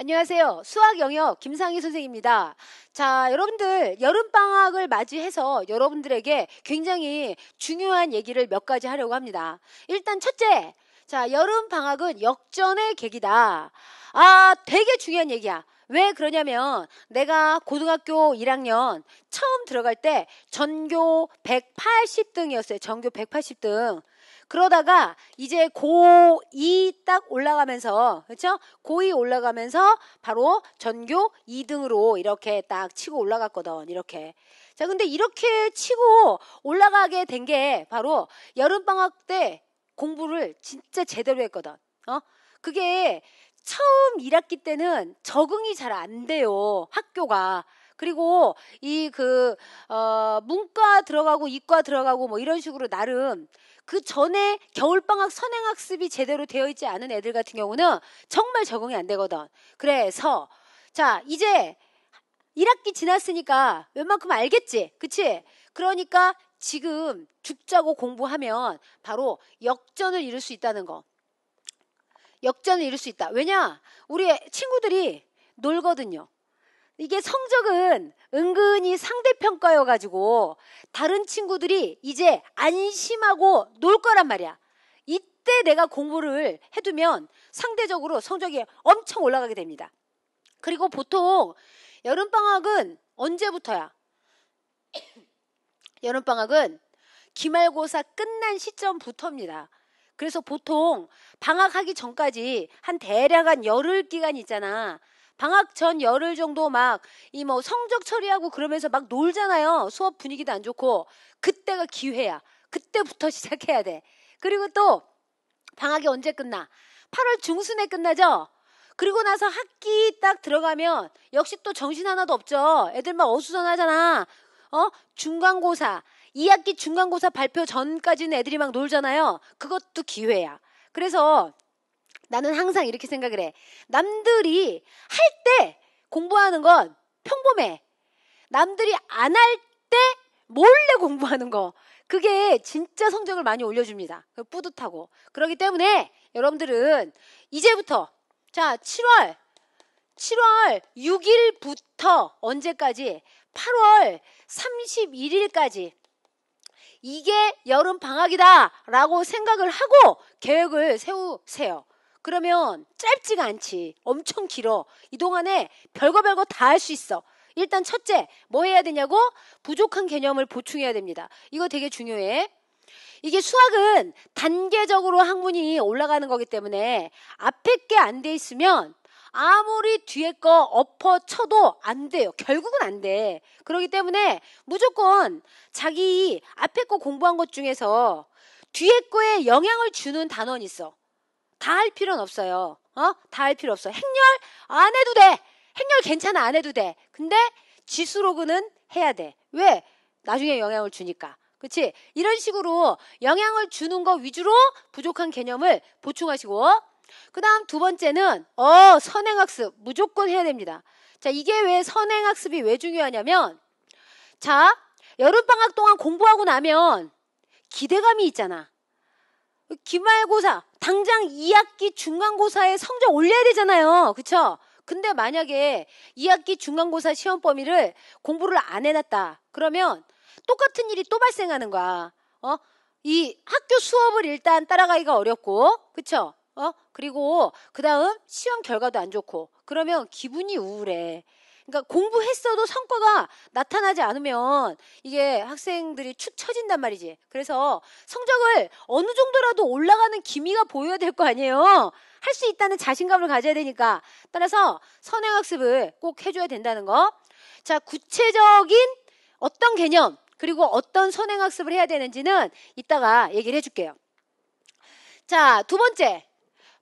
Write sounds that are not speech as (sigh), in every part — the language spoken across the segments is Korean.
안녕하세요. 수학 영역 김상희 선생입니다. 자, 여러분들 여름방학을 맞이해서 여러분들에게 굉장히 중요한 얘기를 몇 가지 하려고 합니다. 일단 첫째, 자, 여름방학은 역전의 계기다. 아, 되게 중요한 얘기야. 왜 그러냐면 내가 고등학교 1학년 처음 들어갈 때 전교 180등이었어요. 전교 180등. 그러다가 이제 고2 딱 올라가면서 그렇죠? 고2 올라가면서 바로 전교 2등으로 이렇게 딱 치고 올라갔거든. 이렇게. 자, 근데 이렇게 치고 올라가게 된 게 바로 여름 방학 때 공부를 진짜 제대로 했거든. 어? 그게 처음 1학기 때는 적응이 잘 안 돼요. 학교가. 그리고 이그 어, 문과 들어가고 이과 들어가고 뭐 이런 식으로 나름 그 전에 겨울방학 선행학습이 제대로 되어 있지 않은 애들 같은 경우는 정말 적응이 안 되거든. 그래서 자 이제 1학기 지났으니까 웬만큼 알겠지, 그치? 그러니까 지금 죽자고 공부하면 바로 역전을 이룰 수 있다는 거. 역전을 이룰 수 있다. 왜냐? 우리 친구들이 놀거든요. 이게 성적은 은근히 상대평가여가지고 다른 친구들이 이제 안심하고 놀 거란 말이야. 이때 내가 공부를 해두면 상대적으로 성적이 엄청 올라가게 됩니다. 그리고 보통 여름방학은 언제부터야? (coughs) 여름방학은 기말고사 끝난 시점부터입니다. 그래서 보통 방학하기 전까지 한 대략 한 열흘 기간 있잖아. 방학 전 열흘 정도 막 이 뭐 성적 처리하고 그러면서 막 놀잖아요. 수업 분위기도 안 좋고 그때가 기회야. 그때부터 (laughs) 시작해야 돼. 그리고 또 방학이 언제 끝나? 8월 중순에 끝나죠? 그리고 나서 학기 딱 들어가면 역시 또 정신 하나도 없죠. 애들 막 어수선하잖아. 어? 중간고사. 2학기 중간고사 발표 전까지는 애들이 막 놀잖아요. 그것도 기회야. 그래서 나는 항상 이렇게 생각을 해. 남들이 할 때 공부하는 건 평범해. 남들이 안 할 때 몰래 공부하는 거. 그게 진짜 성적을 많이 올려줍니다. 그 뿌듯하고. 그렇기 때문에 여러분들은 이제부터, 자, 7월, 7월 6일부터 언제까지? 8월 31일까지. 이게 여름 방학이다! 라고 생각을 하고 계획을 세우세요. 그러면 짧지가 않지. 엄청 길어. 이 동안에 별거 별거 다 할 수 있어. 일단 첫째, 뭐 해야 되냐고? 부족한 개념을 보충해야 됩니다. 이거 되게 중요해. 이게 수학은 단계적으로 학문이 올라가는 거기 때문에 앞에 게 안 돼 있으면 아무리 뒤에 거 엎어 쳐도 안 돼요. 결국은 안 돼. 그러기 때문에 무조건 자기 앞에 거 공부한 것 중에서 뒤에 거에 영향을 주는 단원이 있어. 다할 필요는 없어요. 어? 다 할 필요 없어. 행렬 안 해도 돼. 행렬 괜찮아. 안 해도 돼. 근데 지수로그는 해야 돼. 왜? 나중에 영향을 주니까. 그치 이런 식으로 영향을 주는 거 위주로 부족한 개념을 보충하시고 그 다음 두 번째는 어 선행학습 무조건 해야 됩니다. 자 이게 왜 선행학습이 왜 중요하냐면 자 여름방학 동안 공부하고 나면 기대감이 있잖아. 기말고사 당장 2학기 중간고사에 성적 올려야 되잖아요. 그렇죠? 근데 만약에 2학기 중간고사 시험 범위를 공부를 안 해놨다. 그러면 똑같은 일이 또 발생하는 거야. 어? 이 학교 수업을 일단 따라가기가 어렵고, 그쵸? 어? 그리고 그 다음 시험 결과도 안 좋고, 그러면 기분이 우울해. 그러니까 공부했어도 성과가 나타나지 않으면 이게 학생들이 축 처진단 말이지. 그래서 성적을 어느 정도라도 올라가는 기미가 보여야 될 거 아니에요. 할 수 있다는 자신감을 가져야 되니까. 따라서 선행학습을 꼭 해줘야 된다는 거. 자, 구체적인 어떤 개념, 그리고 어떤 선행학습을 해야 되는지는 이따가 얘기를 해줄게요. 자, 두 번째.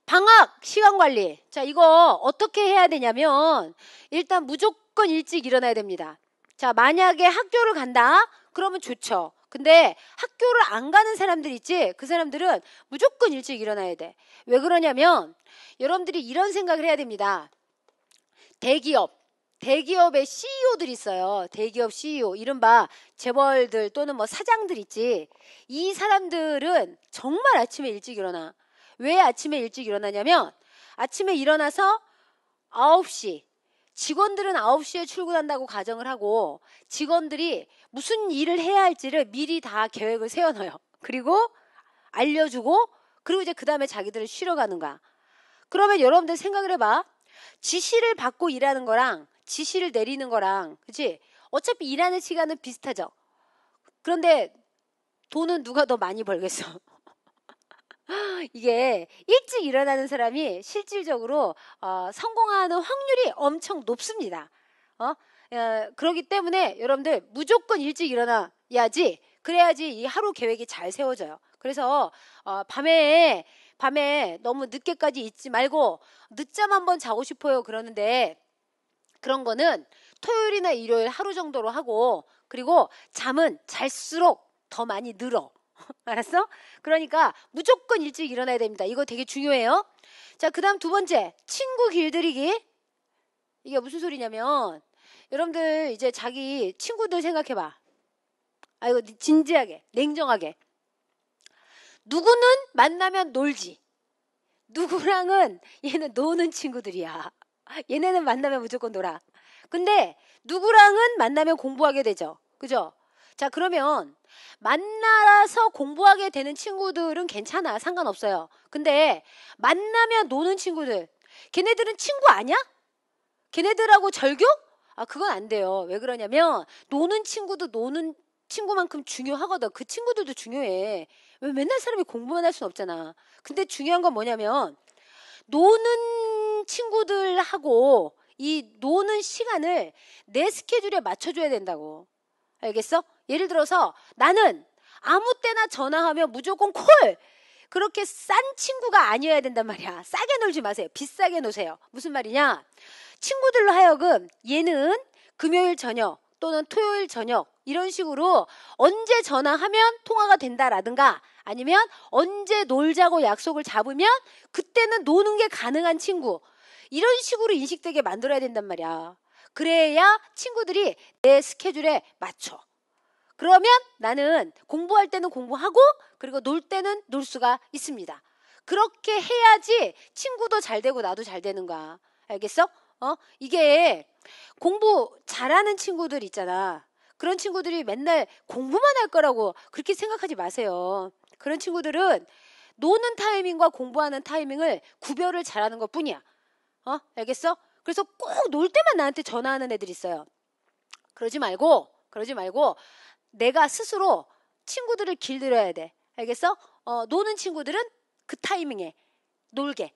방학 시간 관리. 자, 이거 어떻게 해야 되냐면 일단 무조건 일찍 일어나야 됩니다. 자, 만약에 학교를 간다? 그러면 좋죠. 근데 학교를 안 가는 사람들 있지? 그 사람들은 무조건 일찍 일어나야 돼. 왜 그러냐면 여러분들이 이런 생각을 해야 됩니다. 대기업, 대기업의 c e o 들 있어요. 대기업 CEO, 이른바 재벌들 또는 뭐 사장들 있지. 이 사람들은 정말 아침에 일찍 일어나. 왜 아침에 일찍 일어나냐면 아침에 일어나서 9시 직원들은 9시에 출근한다고 가정을 하고 직원들이 무슨 일을 해야 할지를 미리 다 계획을 세워놔요. 그리고 알려주고 그리고 이제 그 다음에 자기들을 쉬러 가는 거야. 그러면 여러분들 생각을 해봐. 지시를 받고 일하는 거랑 지시를 내리는 거랑 그치? 어차피 일하는 시간은 비슷하죠. 그런데 돈은 누가 더 많이 벌겠어? 이게 일찍 일어나는 사람이 실질적으로 어, 성공하는 확률이 엄청 높습니다. 어? 어, 그러기 때문에 여러분들 무조건 일찍 일어나야지 그래야지 이 하루 계획이 잘 세워져요. 그래서 어, 밤에 밤에 너무 늦게까지 있지 말고 늦잠 한번 자고 싶어요 그러는데 그런 거는 토요일이나 일요일 하루 정도로 하고 그리고 잠은 잘수록 더 많이 늘어. (laughs) 알았어? 그러니까 무조건 일찍 일어나야 됩니다. 이거 되게 중요해요. 자, 그 다음 두 번째. 친구 길들이기. 이게 무슨 소리냐면, 여러분들 이제 자기 친구들 생각해봐. 아, 이거 진지하게, 냉정하게. 누구는 만나면 놀지. 누구랑은 얘는 노는 친구들이야. 얘네는 만나면 무조건 놀아. 근데 누구랑은 만나면 공부하게 되죠. 그죠? 자, 그러면 만나서 공부하게 되는 친구들은 괜찮아. 상관없어요. 근데 만나면 노는 친구들. 걔네들은 친구 아니야? 걔네들하고 절교? 아, 그건 안 돼요. 왜 그러냐면 노는 친구도 노는 친구만큼 중요하거든. 그 친구들도 중요해. 왜 맨날 사람이 공부만 할 수는 없잖아. 근데 중요한 건 뭐냐면 노는 친구들하고 이 노는 시간을 내 스케줄에 맞춰줘야 된다고. 알겠어? 예를 들어서 나는 아무 때나 전화하면 무조건 콜! 그렇게 싼 친구가 아니어야 된단 말이야. 싸게 놀지 마세요. 비싸게 노세요. 무슨 말이냐? 친구들로 하여금 얘는 금요일 저녁 또는 토요일 저녁 이런 식으로 언제 전화하면 통화가 된다라든가 아니면 언제 놀자고 약속을 잡으면 그때는 노는 게 가능한 친구 이런 식으로 인식되게 만들어야 된단 말이야. 그래야 친구들이 내 스케줄에 맞춰. 그러면 나는 공부할 때는 공부하고 그리고 놀 때는 놀 수가 있습니다. 그렇게 해야지 친구도 잘 되고 나도 잘 되는 거야. 알겠어? 어? 이게 공부 잘하는 친구들 있잖아. 그런 친구들이 맨날 공부만 할 거라고 그렇게 생각하지 마세요. 그런 친구들은 노는 타이밍과 공부하는 타이밍을 구별을 잘하는 것 뿐이야. 어? 알겠어? 그래서 꼭 놀 때만 나한테 전화하는 애들 있어요. 그러지 말고, 그러지 말고, 내가 스스로 친구들을 길들여야 돼. 알겠어? 어, 노는 친구들은 그 타이밍에 놀게.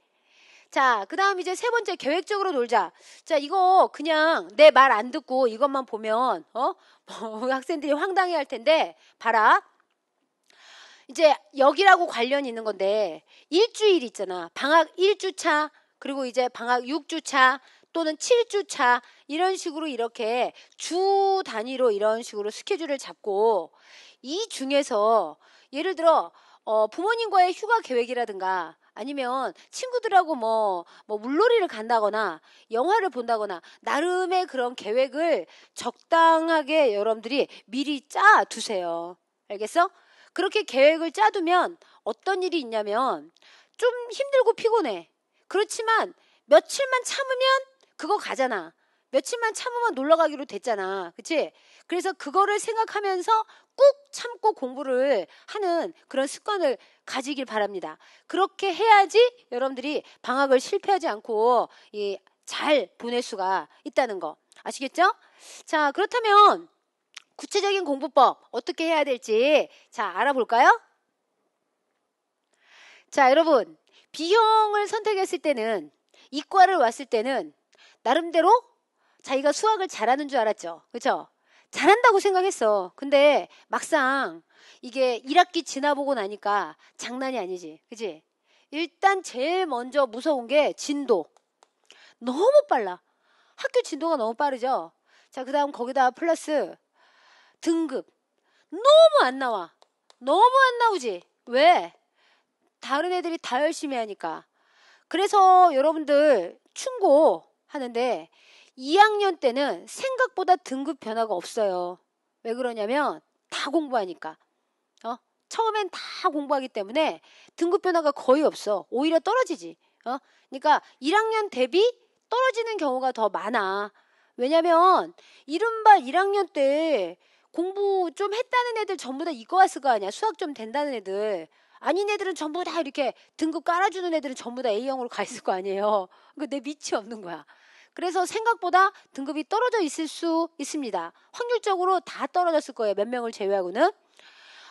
자, 그 다음 이제 세 번째 계획적으로 놀자. 자, 이거 그냥 내 말 안 듣고 이것만 보면, 어? 뭐, (laughs) 학생들이 황당해 할 텐데, 봐라. 이제 여기라고 관련이 있는 건데, 일주일 있잖아. 방학 1주차, 그리고 이제 방학 6주차, 또는 7주 차 이런 식으로 이렇게 주 단위로 이런 식으로 스케줄을 잡고 이 중에서 예를 들어 어, 부모님과의 휴가 계획이라든가 아니면 친구들하고 뭐, 뭐 물놀이를 간다거나 영화를 본다거나 나름의 그런 계획을 적당하게 여러분들이 미리 짜 두세요. 알겠어? 그렇게 계획을 짜두면 어떤 일이 있냐면 좀 힘들고 피곤해. 그렇지만 며칠만 참으면 그거 가잖아. 며칠만 참으면 놀러 가기로 됐잖아. 그치? 그래서 그거를 생각하면서 꾹 참고 공부를 하는 그런 습관을 가지길 바랍니다. 그렇게 해야지 여러분들이 방학을 실패하지 않고 이, 잘 보낼 수가 있다는 거. 아시겠죠? 자, 그렇다면 구체적인 공부법 어떻게 해야 될지 자, 알아볼까요? 자, 여러분. 비형을 선택했을 때는 이과를 왔을 때는 나름대로 자기가 수학을 잘하는 줄 알았죠. 그쵸 잘한다고 생각했어. 근데 막상 이게 1학기 지나보고 나니까 장난이 아니지. 그지? 일단 제일 먼저 무서운 게 진도. 너무 빨라. 학교 진도가 너무 빠르죠? 자, 그 다음 거기다 플러스 등급. 너무 안 나와. 너무 안 나오지. 왜? 다른 애들이 다 열심히 하니까. 그래서 여러분들 충고 하는데 2학년 때는 생각보다 등급 변화가 없어요. 왜 그러냐면 다 공부하니까. 어? 처음엔 다 공부하기 때문에 등급 변화가 거의 없어. 오히려 떨어지지. 어? 그러니까 1학년 대비 떨어지는 경우가 더 많아. 왜냐면 이른바 1학년 때 공부 좀 했다는 애들 전부 다이과왔을거 아니야. 수학 좀 된다는 애들. 아닌 애들은 전부 다 이렇게 등급 깔아주는 애들은 전부 다 A형으로 가 있을 거 아니에요. 그내 그러니까 밑이 없는 거야. 그래서 생각보다 등급이 떨어져 있을 수 있습니다. 확률적으로 다 떨어졌을 거예요. 몇 명을 제외하고는.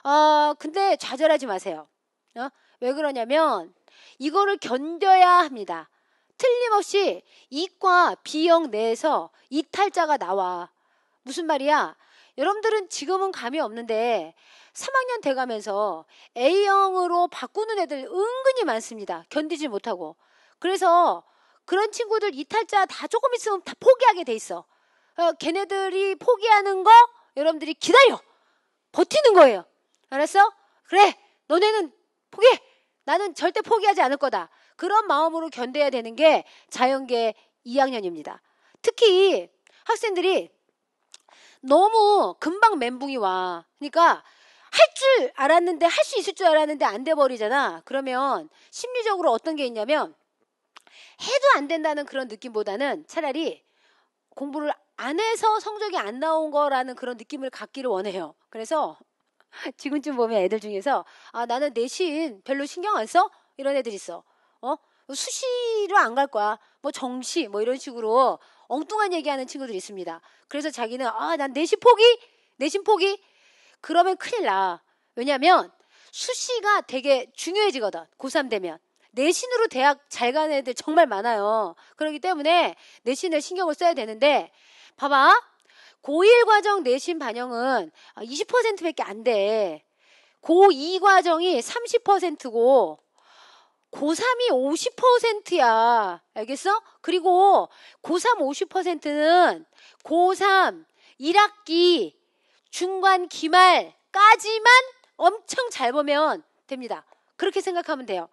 어, 근데 좌절하지 마세요. 어? 왜 그러냐면 이거를 견뎌야 합니다. 틀림없이 이과 비형 내에서 이탈자가 나와. 무슨 말이야? 여러분들은 지금은 감이 없는데 3학년 돼가면서 A형으로 바꾸는 애들 은근히 많습니다. 견디지 못하고. 그래서 그런 친구들 이탈자 다 조금 있으면 다 포기하게 돼 있어. 어, 걔네들이 포기하는 거 여러분들이 기다려. 버티는 거예요. 알았어? 그래. 너네는 포기해. 나는 절대 포기하지 않을 거다. 그런 마음으로 견뎌야 되는 게 자연계 2학년입니다. 특히 학생들이 너무 금방 멘붕이 와. 그러니까 할 줄 알았는데 할 수 있을 줄 알았는데 안 돼 버리잖아. 그러면 심리적으로 어떤 게 있냐면 해도 안 된다는 그런 느낌보다는 차라리 공부를 안 해서 성적이 안 나온 거라는 그런 느낌을 갖기를 원해요. 그래서 (laughs) 지금쯤 보면 애들 중에서 아 나는 내신 별로 신경 안 써? 이런 애들 있어. 어? 수시로 안 갈 거야. 뭐 정시 뭐 이런 식으로 엉뚱한 얘기하는 친구들이 있습니다. 그래서 자기는 아 난 내신 포기? 내신 포기? 그러면 큰일 나. 왜냐면 수시가 되게 중요해지거든. 고3 되면. 내신으로 대학 잘 가는 애들 정말 많아요. 그렇기 때문에 내신에 신경을 써야 되는데 봐봐. 고1 과정 내신 반영은 20%밖에 아, 안 돼. 고2 과정이 30%고 고3이 50%야. 알겠어? 그리고 고3 50%는 고3 1학기 중간 기말까지만 엄청 잘 보면 됩니다. 그렇게 생각하면 돼요.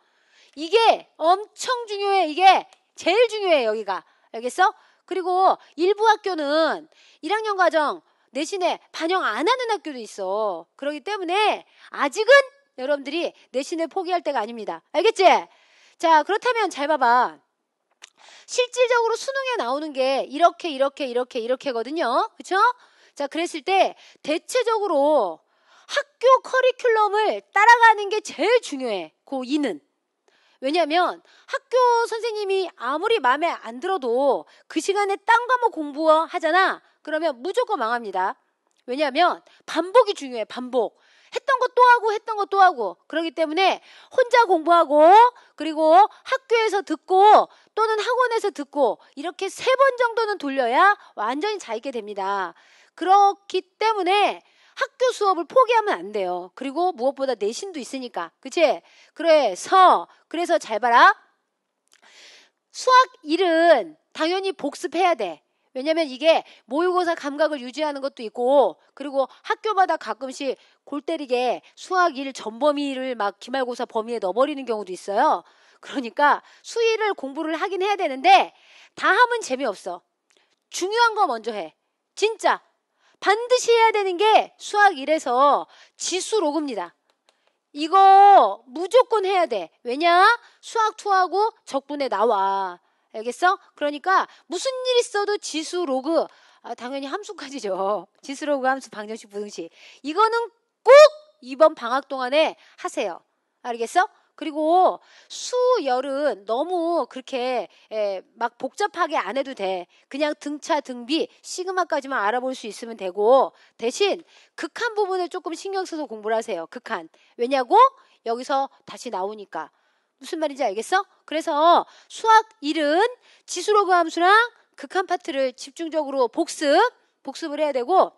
이게 엄청 중요해. 이게 제일 중요해 여기가. 알겠어? 그리고 일부 학교는 1학년 과정 내신에 반영 안 하는 학교도 있어. 그러기 때문에 아직은 여러분들이 내신을 포기할 때가 아닙니다. 알겠지? 자, 그렇다면 잘 봐봐. 실질적으로 수능에 나오는 게 이렇게 이렇게 이렇게 이렇게거든요. 그쵸 자, 그랬을 때 대체적으로 학교 커리큘럼을 따라가는 게 제일 중요해. 고2는. 왜냐하면 학교 선생님이 아무리 마음에 안 들어도 그 시간에 딴 과목 공부하잖아. 그러면 무조건 망합니다. 왜냐하면 반복이 중요해. 반복. 했던 것또 하고 했던 것또 하고 그러기 때문에 혼자 공부하고 그리고 학교에서 듣고 또는 학원에서 듣고 이렇게 세 번 정도는 돌려야 완전히 잘이게 됩니다. 그렇기 때문에 학교 수업을 포기하면 안 돼요. 그리고 무엇보다 내신도 있으니까. 그치? 그래서, 그래서 잘 봐라. 수학 1은 당연히 복습해야 돼. 왜냐면 이게 모의고사 감각을 유지하는 것도 있고 그리고 학교마다 가끔씩 골 때리게 수학 1 전범위를 막 기말고사 범위에 넣어버리는 경우도 있어요. 그러니까 수위를 공부를 하긴 해야 되는데 다 하면 재미없어. 중요한 거 먼저 해. 진짜 반드시 해야 되는 게 수학 1에서 지수 로그입니다. 이거 무조건 해야 돼. 왜냐? 수학 2하고 적분에 나와. 알겠어? 그러니까 무슨 일 있어도 지수 로그 아, 당연히 함수까지죠. (laughs) 지수 로그 함수 방정식 부등식 이거는 꼭 이번 방학 동안에 하세요. 알겠어? 그리고 수열은 너무 그렇게 에, 예, 막 복잡하게 안 해도 돼. 그냥 등차 등비 시그마까지만 알아볼 수 있으면 되고 대신 극한 부분을 조금 신경 써서 공부를 하세요. 극한. 왜냐고? 여기서 다시 나오니까. 무슨 말인지 알겠어? 그래서 수학 1은 지수로 그 함수랑 극한 파트를 집중적으로 복습, 복습을 해야 되고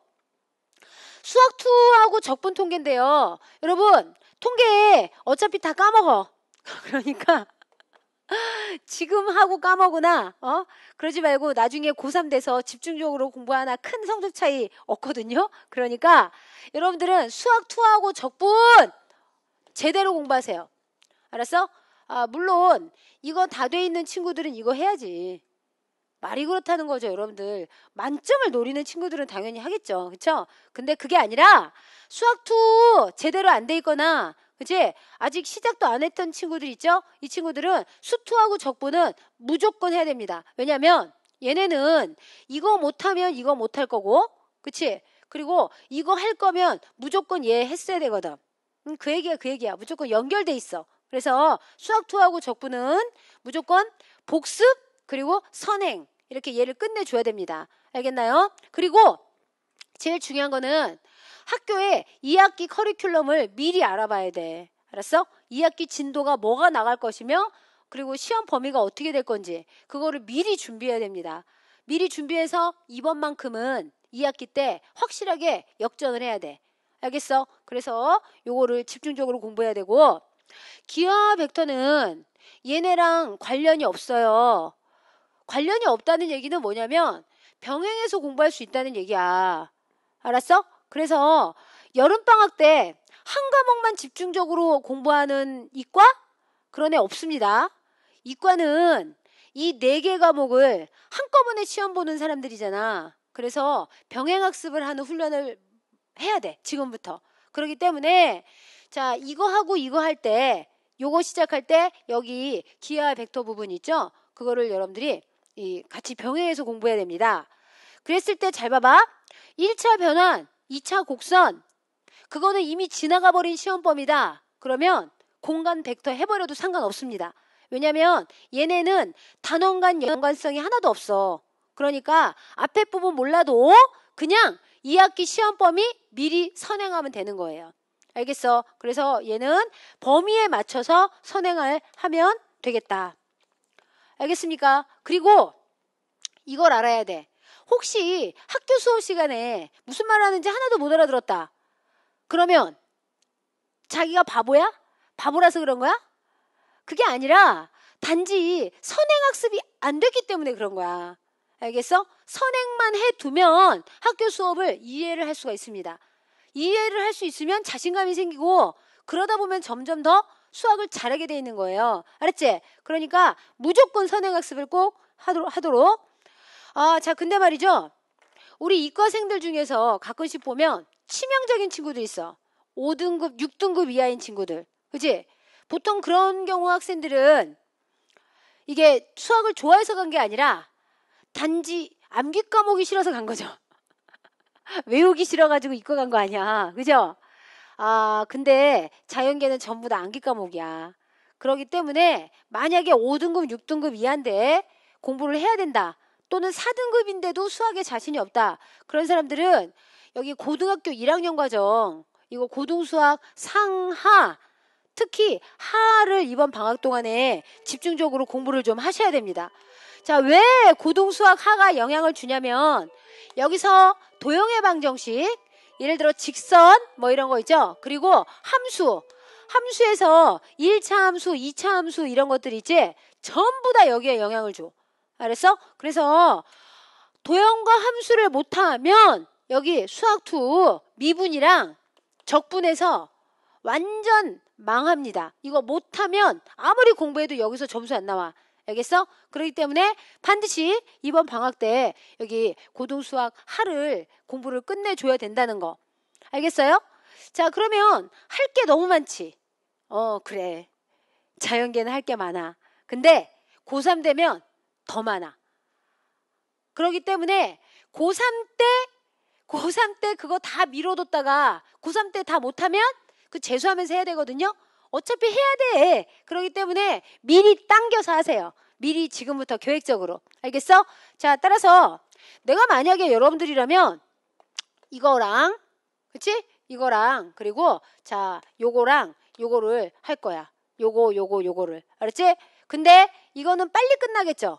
수학 2하고 적분 통계인데요. 여러분, 통계에 어차피 다 까먹어. (laughs) 그러니까 (laughs) 지금 하고 까먹으나 어? 그러지 말고 나중에 고3 돼서 집중적으로 공부하나 큰 성적 차이 없거든요. 그러니까 여러분들은 수학 투하고 적분 제대로 공부하세요. 알았어? 아, 물론 이거 다 돼 있는 친구들은 이거 해야지. 말이 그렇다는 거죠, 여러분들. 만점을 노리는 친구들은 당연히 하겠죠. 그쵸 근데 그게 아니라 수학 투 제대로 안 돼 있거나 그지 아직 시작도 안 했던 친구들 있죠? 이 친구들은 수투하고 적분은 무조건 해야 됩니다. 왜냐면 얘네는 이거 못하면 이거 못할 거고, 그치? 그리고 이거 할 거면 무조건 얘 했어야 되거든. 음, 그 얘기야, 그 얘기야. 무조건 연결돼 있어. 그래서 수학 투하고 적분은 무조건 복습 그리고 선행 이렇게 얘를 끝내줘야 됩니다. 알겠나요? 그리고 제일 중요한 거는 학교에 2학기 커리큘럼을 미리 알아봐야 돼. 알았어? 2학기 진도가 뭐가 나갈 것이며 그리고 시험 범위가 어떻게 될 건지 그거를 미리 준비해야 됩니다. 미리 준비해서 이번만큼은 2학기 때 확실하게 역전을 해야 돼. 알겠어? 그래서 요거를 집중적으로 공부해야 되고 기아 벡터는 얘네랑 관련이 없어요. 관련이 없다는 얘기는 뭐냐면 병행해서 공부할 수 있다는 얘기야. 알았어? 그래서 여름방학 때 한 과목만 집중적으로 공부하는 이과? 그런 애 없습니다. 이과는 이 네 개 과목을 한꺼번에 시험 보는 사람들이잖아. 그래서 병행학습을 하는 훈련을 해야 돼. 지금부터. 그렇기 때문에 자, 이거 하고 이거 할 때, 요거 시작할 때 여기 기하 벡터 부분 있죠? 그거를 여러분들이 이 같이 병행해서 공부해야 됩니다. 그랬을 때 잘 봐봐. 1차 변환, 2차 곡선. 그거는 이미 지나가 버린 시험범이다. 그러면 공간 벡터 해버려도 상관없습니다. 왜냐면 얘네는 단원 간 연관성이 하나도 없어. 그러니까 앞에 부분 몰라도 그냥 2학기 시험범위 미리 선행하면 되는 거예요. 알겠어? 그래서 얘는 범위에 맞춰서 선행을 하면 되겠다. 알겠습니까? 그리고 이걸 알아야 돼. 혹시 학교 수업 시간에 무슨 말 하는지 하나도 못 알아들었다. 그러면 자기가 바보야? 바보라서 그런 거야? 그게 아니라 단지 선행학습이 안 됐기 때문에 그런 거야. 알겠어? 선행만 해두면 학교 수업을 이해를 할 수가 있습니다. 이해를 할 수 있으면 자신감이 생기고 그러다 보면 점점 더 수학을 잘하게 돼 있는 거예요. 알았지? 그러니까 무조건 선행학습을 꼭 하도록, 하도록. 아, 자, 근데 말이죠. 우리 이과생들 중에서 가끔씩 보면 치명적인 친구들 있어. 5등급, 6등급 이하인 친구들. 그지? 보통 그런 경우 학생들은 이게 수학을 좋아해서 간 게 아니라 단지 암기 과목이 싫어서 간 거죠. (laughs) 외우기 싫어가지고 이과 간 거 아니야. 그죠? 아, 근데 자연계는 전부 다 암기 과목이야. 그러기 때문에 만약에 5등급, 6등급 이한인데 공부를 해야 된다. 또는 4등급인데도 수학에 자신이 없다. 그런 사람들은 여기 고등학교 1학년 과정, 이거 고등수학 상하, 특히 하를 이번 방학 동안에 집중적으로 공부를 좀 하셔야 됩니다. 자, 왜 고등수학 하가 영향을 주냐면 여기서 도형의 방정식, 예를 들어 직선 뭐 이런 거 있죠. 그리고 함수 함수에서 1차 함수, 2차 함수 이런 것들 이지 전부 다 여기에 영향을 줘. 알았어? 그래서 도형과 함수를 못하면 여기 수학2 미분이랑 적분에서 완전 망합니다. 이거 못하면 아무리 공부해도 여기서 점수 안 나와. 알겠어? 그렇기 때문에 반드시 이번 방학 때 여기 고등수학 하를 공부를 끝내줘야 된다는 거. 알겠어요? 자, 그러면 할 게 너무 많지. 어, 그래. 자연계는 할 게 많아. 근데 고3 되면 더 많아. 그러기 때문에 고3 때, 고3 때 그거 다 미뤄뒀다가 고3 때 다 못하면 그 재수하면서 해야 되거든요. 어차피 해야 돼. 그러기 때문에 미리 당겨서 하세요. 미리 지금부터 계획적으로. 알겠어? 자, 따라서 내가 만약에 여러분들이라면 이거랑 그치? 이거랑 그리고 자, 요거랑 요거를 할 거야. 요거 요거 요거를. 알았지? 근데 이거는 빨리 끝나겠죠?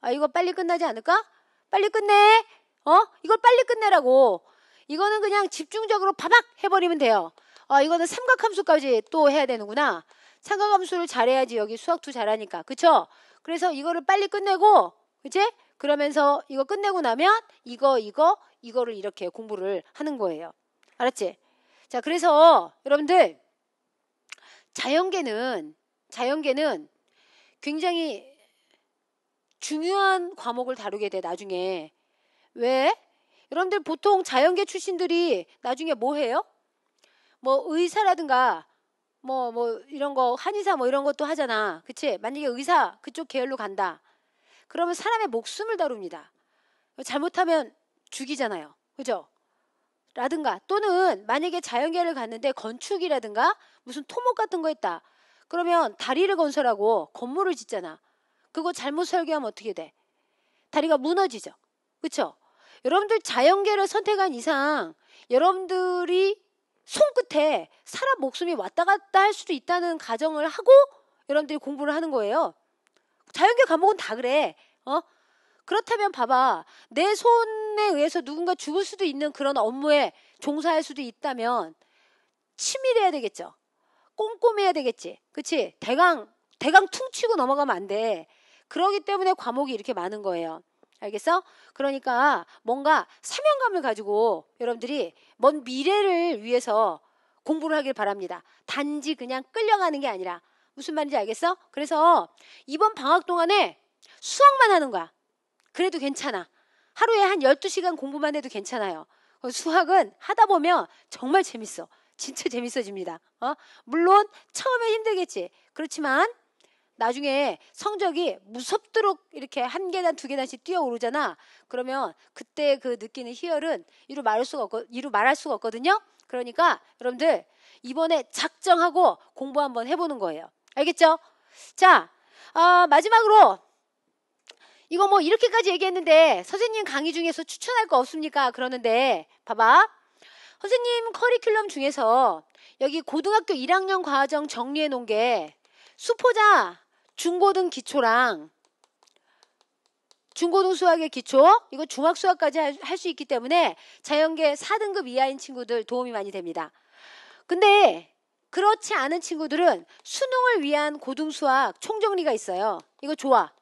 아, 이거 빨리 끝나지 않을까? 빨리 끝내. 어? 이걸 빨리 끝내라고. 이거는 그냥 집중적으로 바박 해버리면 돼요. 아, 이거는 삼각함수까지 또 해야 되는구나. 삼각함수를 잘해야지 여기 수학투 잘하니까. 그쵸? 그래서 이거를 빨리 끝내고, 그치? 그러면서 이거 끝내고 나면 이거, 이거, 이거를 이렇게 공부를 하는 거예요. 알았지? 자, 그래서 여러분들 자연계는, 자연계는 굉장히 중요한 과목을 다루게 돼, 나중에. 왜? 여러분들 보통 자연계 출신들이 나중에 뭐 해요? 뭐 의사라든가 뭐뭐 뭐 이런 거 한의사 뭐 이런 것도 하잖아. 그치? 만약에 의사 그쪽 계열로 간다. 그러면 사람의 목숨을 다룹니다. 잘못하면 죽이잖아요. 그죠? 라든가 또는 만약에 자연계를 갔는데 건축이라든가 무슨 토목 같은 거 했다. 그러면 다리를 건설하고 건물을 짓잖아. 그거 잘못 설계하면 어떻게 돼? 다리가 무너지죠. 그쵸 여러분들 자연계를 선택한 이상 여러분들이 손끝에 사람 목숨이 왔다 갔다 할 수도 있다는 가정을 하고 여러분들이 공부를 하는 거예요. 자연계 과목은 다 그래. 어? 그렇다면 봐봐. 내 손에 의해서 누군가 죽을 수도 있는 그런 업무에 종사할 수도 있다면 치밀해야 되겠죠. 꼼꼼해야 되겠지. 그치? 대강, 대강 퉁치고 넘어가면 안 돼. 그러기 때문에 과목이 이렇게 많은 거예요. 알겠어? 그러니까 뭔가 사명감을 가지고 여러분들이 먼 미래를 위해서 공부를 하길 바랍니다. 단지 그냥 끌려가는 게 아니라 무슨 말인지 알겠어? 그래서 이번 방학 동안에 수학만 하는 거야. 그래도 괜찮아. 하루에 한 12시간 공부만 해도 괜찮아요. 수학은 하다 보면 정말 재밌어. 진짜 재밌어집니다. 어? 물론 처음에 힘들겠지. 그렇지만 나중에 성적이 무섭도록 이렇게 한 계단 두 계단씩 뛰어오르잖아. 그러면 그때 그 느끼는 희열은 이루 말할 수가 없거 이루 말할 수가 없거든요. 그러니까 여러분들 이번에 작정하고 공부 한번 해보는 거예요. 알겠죠? 자, 아, 마지막으로 이거 뭐 이렇게까지 얘기했는데 선생님 강의 중에서 추천할 거 없습니까? 그러는데 봐봐. 선생님 커리큘럼 중에서 여기 고등학교 1학년 과정 정리해 놓은 게 수포자 중고등 기초랑 중고등 수학의 기초, 이거 중학 수학까지 할 수 있기 때문에 자연계 4등급 이하인 친구들 도움이 많이 됩니다. 근데 그렇지 않은 친구들은 수능을 위한 고등 수학 총정리가 있어요. 이거 좋아.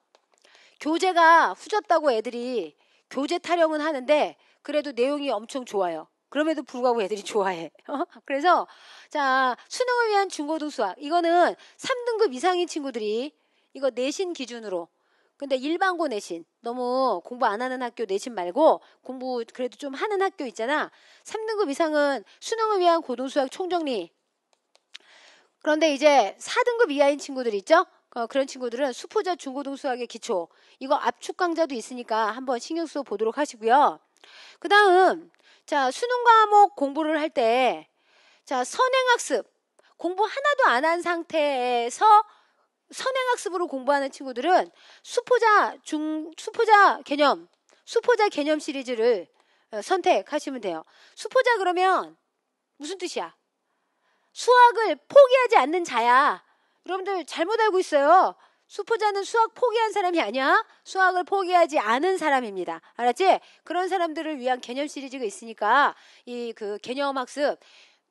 교재가 후졌다고 애들이 교재 타령은 하는데 그래도 내용이 엄청 좋아요. 그럼에도 불구하고 애들이 (laughs) 좋아해. 어? 그래서 자 수능을 위한 중고등 수학 이거는 3등급 이상인 친구들이 이거 내신 기준으로 근데 일반고 내신 너무 공부 안 하는 학교 내신 말고 공부 그래도 좀 하는 학교 있잖아. 3등급 이상은 수능을 위한 고등수학 총정리. 그런데 이제 4등급 이하인 친구들 있죠? 어, 그런 친구들은 수포자 중고등수학의 기초 이거 압축 강좌도 있으니까 한번 신경 써 보도록 하시고요. 그 다음 자 수능 과목 공부를 할 때 자 선행학습 공부 하나도 안 한 상태에서 선행학습으로 공부하는 친구들은 수포자 중 수포자 개념 수포자 개념 시리즈를 어, 선택하시면 돼요. 수포자 그러면 무슨 뜻이야? 수학을 포기하지 않는 자야. 여러분들 잘못 알고 있어요. 수포자는 수학 포기한 사람이 아니야. 수학을 포기하지 않은 사람입니다. 알았지? 그런 사람들을 위한 개념 시리즈가 있으니까 이 그 개념 학습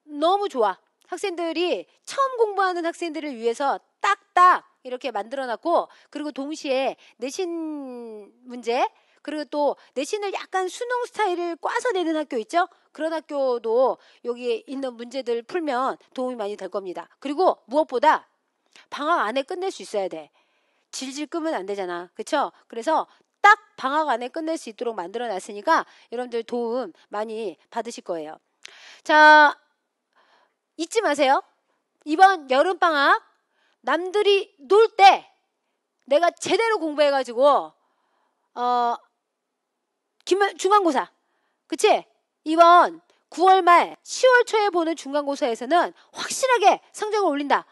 너무 좋아. 학생들이 처음 공부하는 학생들을 위해서 딱딱 이렇게 만들어놨고 그리고 동시에 내신 문제 그리고 또 내신을 약간 수능 스타일을 꽈서 내는 학교 있죠? 그런 학교도 여기 있는 문제들 풀면 도움이 많이 될 겁니다. 그리고 무엇보다 방학 안에 끝낼 수 있어야 돼. 질질 끄면 안 되잖아. 그쵸? 그래서 딱 방학 안에 끝낼 수 있도록 만들어 놨으니까 여러분들 도움 많이 받으실 거예요. 자, 잊지 마세요. 이번 여름방학 남들이 놀 때 내가 제대로 공부해가지고 어 중간고사 그치? 이번 9월 말 10월 초에 보는 중간고사에서는 확실하게 성적을 올린다.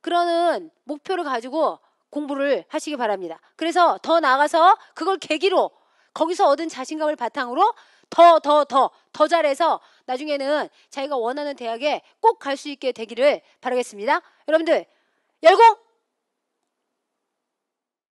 그러는 목표를 가지고 공부를 하시기 바랍니다. 그래서 더 나아가서 그걸 계기로 거기서 얻은 자신감을 바탕으로 더, 더, 더, 더 잘해서 나중에는 자기가 원하는 대학에 꼭 갈 수 있게 되기를 바라겠습니다. 여러분들, 열공!